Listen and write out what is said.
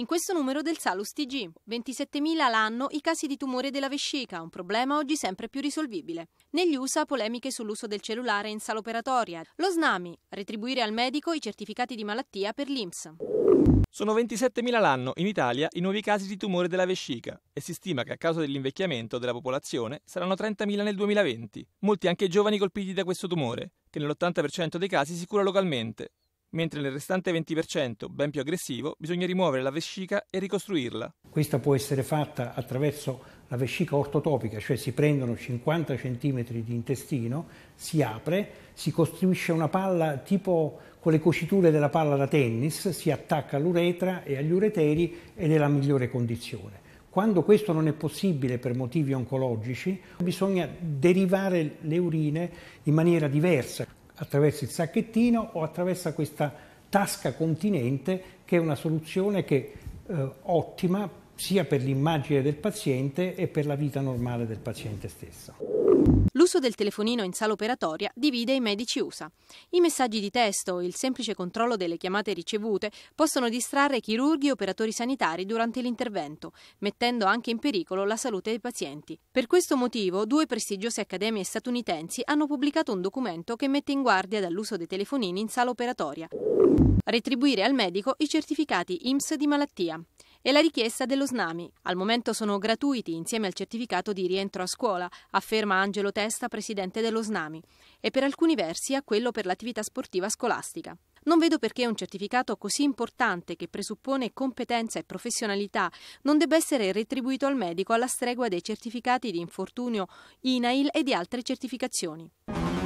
In questo numero del Salus TG, 27.000 l'anno i casi di tumore della vescica, un problema oggi sempre più risolvibile. Negli USA polemiche sull'uso del cellulare in sala operatoria. Lo SNAMI, retribuire al medico i certificati di malattia per l'IMS. Sono 27.000 l'anno in Italia i nuovi casi di tumore della vescica e si stima che a causa dell'invecchiamento della popolazione saranno 30.000 nel 2020, molti anche giovani colpiti da questo tumore, che nell'80% dei casi si cura localmente, mentre nel restante 20%, ben più aggressivo, bisogna rimuovere la vescica e ricostruirla. Questa può essere fatta attraverso la vescica ortotopica, cioè si prendono 50 cm di intestino, si apre, si costruisce una palla tipo con le cuciture della palla da tennis, si attacca all'uretra e agli ureteri ed è la migliore condizione. Quando questo non è possibile per motivi oncologici, bisogna derivare le urine in maniera diversa attraverso il sacchettino o attraverso questa tasca continente che è una soluzione che, eh, ottima sia per l'immagine del paziente e per la vita normale del paziente stesso. L'uso del telefonino in sala operatoria divide i medici USA. I messaggi di testo e il semplice controllo delle chiamate ricevute possono distrarre chirurghi e operatori sanitari durante l'intervento, mettendo anche in pericolo la salute dei pazienti. Per questo motivo, due prestigiose accademie statunitensi hanno pubblicato un documento che mette in guardia dall'uso dei telefonini in sala operatoria. Retribuire al medico i certificati IMSS di malattia e la richiesta dello SNAMI. Al momento sono gratuiti insieme al certificato di rientro a scuola, afferma Angelo Testa, presidente dello SNAMI, e per alcuni versi a quello per l'attività sportiva scolastica. Non vedo perché un certificato così importante che presuppone competenza e professionalità non debba essere retribuito al medico alla stregua dei certificati di infortunio INAIL e di altre certificazioni.